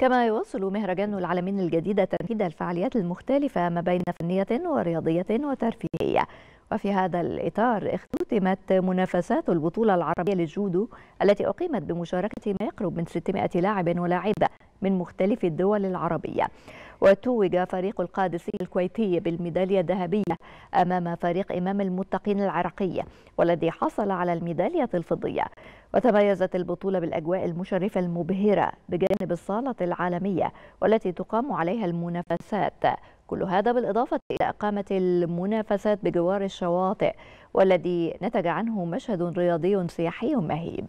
كما يواصل مهرجان العالمين الجديد تنفيذ الفعاليات المختلفة ما بين فنية ورياضية وترفيهية وفي هذا الإطار اختتمت منافسات البطولة العربية للجودو التي أقيمت بمشاركة ما يقرب من 600 لاعب ولاعبة من مختلف الدول العربية وتوج فريق القادسية الكويتي بالميدالية الذهبية أمام فريق إمام المتقين العراقية والذي حصل على الميدالية الفضية وتميزت البطولة بالأجواء المشرفة المبهرة بجانب الصالة العالمية والتي تقام عليها المنافسات كل هذا بالإضافة إلى إقامة المنافسات بجوار الشواطئ والذي نتج عنه مشهد رياضي سياحي مهيب